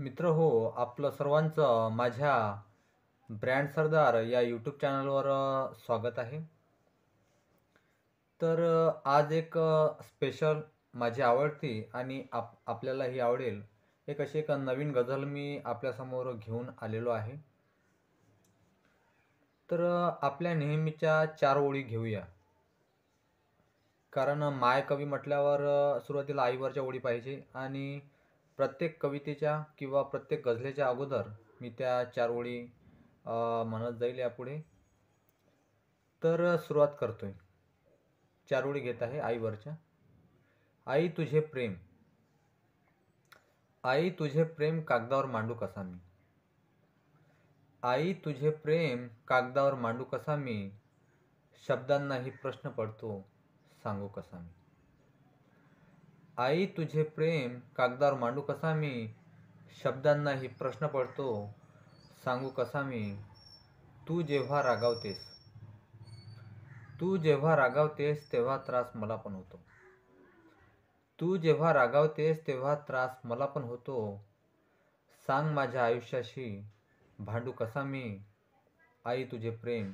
मित्र हो आपलं सर्वांचं माझ्या ब्रँड सरदार या यूट्यूब चॅनलवर स्वागत आहे तर आज एक स्पेशल माझी आवडती आणि आप आपल्यालाही आवडेल एक अशी एक नवीन गझल मी आपल्यासमोर घेऊन आलेलो आहे तर आपल्या नेहमीच्या चार ओळी घेऊया कारण माय कवी म्हटल्यावर सुरुवातीला आईवरच्या ओळी पाहिजे आणि प्रत्येक कवितेच्या किंवा प्रत्येक गझलेच्या अगोदर मी त्या चार ओळी म्हणत जाईल यापुढे तर सुरुवात करतोय चार ओळी घेत आहे आईवरच्या आई तुझे प्रेम आई तुझे प्रेम कागदावर मांडू कसा मी आई तुझे प्रेम कागदावर मांडू कसा मी शब्दांनाही प्रश्न पडतो सांगू कसा मी आई तुझे प्रेम कागदावर मांडू कसा मी शब्दांनाही प्रश्न पडतो सांगू कसा मी तू जेव्हा रागावतेस तू जेव्हा रागावतेस तेव्हा त्रास मला पण होतो तू जेव्हा रागावतेस तेव्हा त्रास मला पण होतो सांग माझ्या आयुष्याशी भांडू कसा मी आई तुझे प्रेम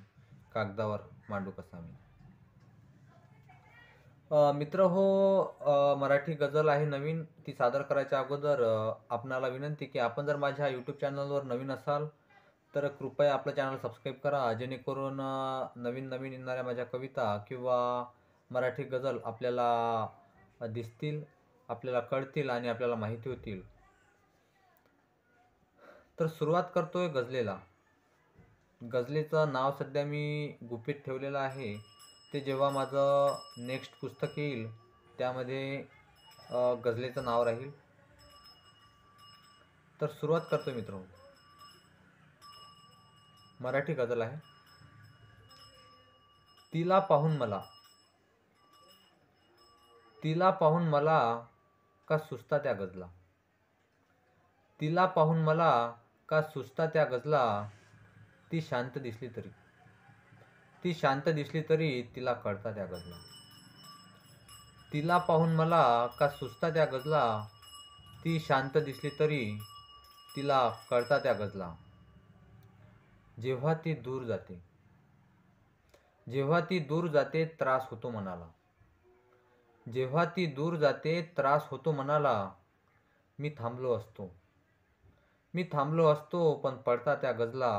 कागदावर मांडू कसा मी मित्र हो मराठी गझल आहे नवीन ती सादर करायच्या अगोदर आपणाला विनंती की आपण जर माझ्या यूट्यूब चॅनलवर नवीन असाल तर कृपया आपलं चॅनल सबस्क्राईब करा जेणेकरून नवीन नवीन येणाऱ्या माझ्या कविता किंवा मराठी गजल आपल्याला दिसतील आपल्याला कळतील आणि आपल्याला माहिती होतील तर सुरुवात करतोय गझलेला गझलेचं नाव सध्या मी गुपित ठेवलेलं आहे ते जेव्हा माझं नेक्स्ट पुस्तक येईल त्यामध्ये गझलेचं नाव राहील तर सुरुवात करतो मित्र मराठी गजल आहे तिला पाहून मला तिला पाहून मला का सुस्ता त्या गजला तिला पाहून मला का सुस्ता त्या गजला ती शांत दिसली तरी ती शांत दिसली तरी तिला कळता त्या गजला तिला पाहून मला का सुचता त्या गजला ती शांत दिसली तरी तिला कळता त्या गजला जेव्हा ती दूर जाते जेव्हा ती दूर जाते त्रास होतो मनाला जेव्हा ती दूर जाते त्रास होतो मनाला मी थांबलो असतो मी थांबलो असतो पण पडता त्या गजला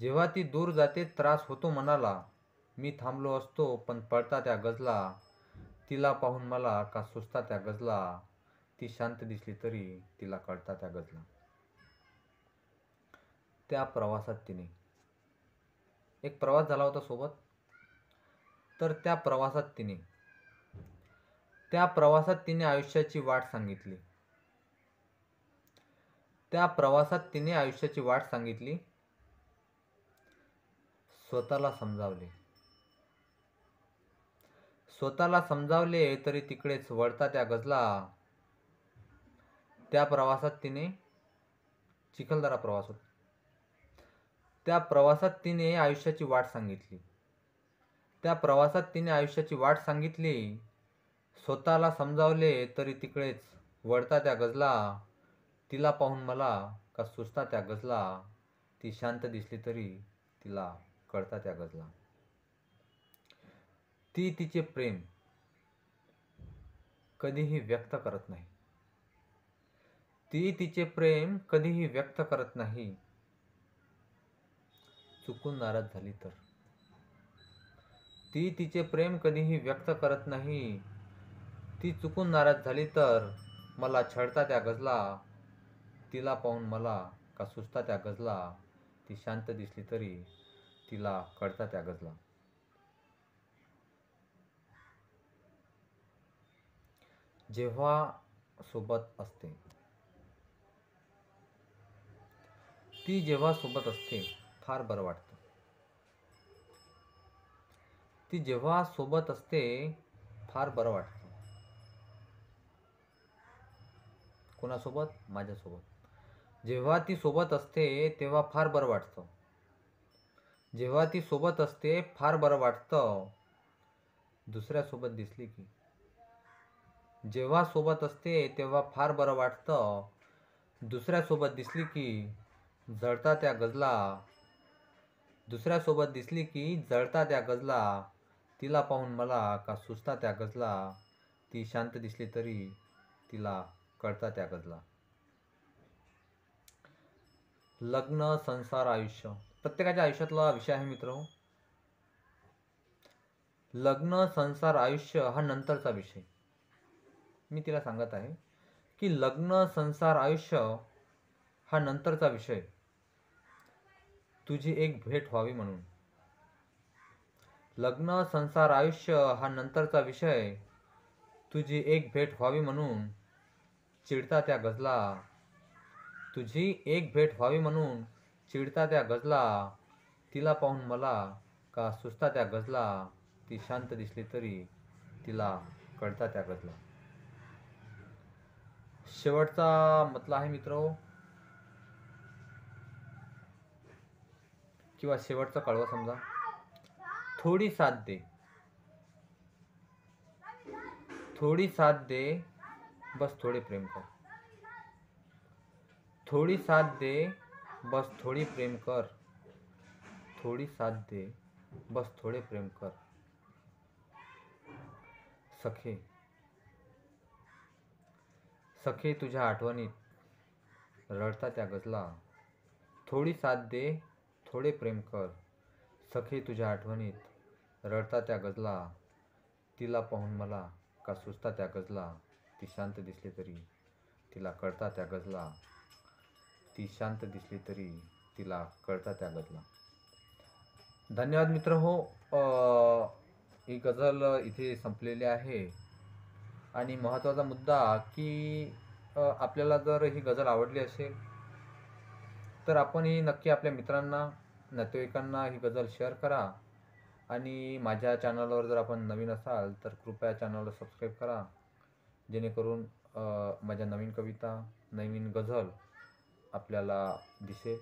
जेव्हा ती दूर जाते त्रास होतो मनाला मी थांबलो असतो पण पळता त्या गजला तिला पाहून मला का सुचता त्या गजला ती शांत दिसली तरी तिला कळता त्या गजला त्या प्रवासात तिने एक प्रवास झाला होता सोबत तर त्या प्रवासात तिने त्या प्रवासात तिने आयुष्याची वाट सांगितली त्या प्रवासात तिने आयुष्याची वाट सांगितली स्वतःला समजावले स्वतःला समजावले तरी तिकडेच वळता त्या गजला त्या प्रवासात तिने चिखलदरा प्रवास होता त्या प्रवासात तिने आयुष्याची वाट सांगितली त्या प्रवासात तिने आयुष्याची वाट सांगितली स्वतःला समजावले तरी तिकडेच वळता त्या गजला तिला पाहून मला का सुचता त्या गजला ती शांत दिसली तरी तिला कळतात त्या गजला ती तिचे प्रेम कधीही व्यक्त करत नाही ती तिचे प्रेम कधीही व्यक्त करत नाही चुकून नाराज झाली तर ती तिचे प्रेम कधीही व्यक्त करत नाही ती चुकून नाराज झाली तर मला छळता त्या गजला तिला पाहून मला का सुचता त्या गजला ती शांत दिसली तरी तिला कळता त्या गजला जेव्हा सोबत असते ती जेव्हा सोबत असते फार बरं वाटतं ती जेव्हा सोबत असते फार बरं वाटतं कोणासोबत माझ्यासोबत जेव्हा ती सोबत असते तेव्हा फार बरं वाटतं जेव्हा ती सोबत असते फार बरं वाटतं दुसऱ्यासोबत दिसली की जेव्हा सोबत असते तेव्हा फार बरं वाटतं दुसऱ्यासोबत दिसली की जळता त्या गजला दुसऱ्यासोबत दिसली की जळता त्या गजला तिला पाहून मला का सुचता त्या गजला ती शांत दिसली तरी तिला कळता त्या गजला लग्न संसार आयुष्य प्रत्येकाच्या आयुष्यातला विषय आहे मित्र लग्न संसार आयुष्य हा नंतरचा विषय मी तिला सांगत आहे की लग्न संसार आयुष्य हा नंतरचा विषय तुझी एक भेट व्हावी म्हणून लग्न संसार आयुष्य हा नंतरचा विषय तुझी एक भेट व्हावी म्हणून चिडता त्या गजला तुझी एक भेट व्हावी म्हणून चिडता त्या गजला तिला पाहून मला का सुस्ता त्या गजला ती शांत दिसली तरी तिला कळता त्या गजला शेवटचा मतला आहे मित्र किंवा शेवटचा कळवा समजा थोडी साथ दे थोडी साथ दे बस थोडे प्रेम कर थोडी साथ दे बस थोडी प्रेम कर थोडी साथ दे बस थोडे प्रेम कर सखे सखे तुझ्या आठवणीत रडता त्या गजला थोडी साथ दे थोडे प्रेम कर सखे तुझ्या आठवणीत रडता त्या गजला तिला पाहून मला का सुचता त्या गजला ती शांत दिसली तरी तिला कळता त्या गजला ती शांत दिसली तरी तिला कळता त्या गजला धन्यवाद मित्र हो ही गजल इथे संपलेली आहे आणि महत्त्वाचा मुद्दा की आपल्याला जर ही गजल आवडली असेल तर आपण ही नक्की आपल्या मित्रांना नातेवाईकांना ही गजल शेअर करा आणि माझ्या चॅनलवर जर आपण नवीन असाल तर कृपया चॅनलला सबस्क्राईब करा जेणेकरून माझ्या नवीन कविता नवीन गझल आपल्याला दिसेल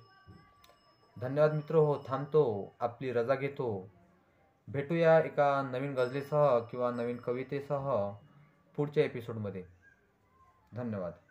धन्यवाद मित्र हो थांबतो आपली रजा घेतो भेटूया एका नवीन गजलेसह किंवा नवीन कवितेसह पुढच्या एपिसोडमध्ये धन्यवाद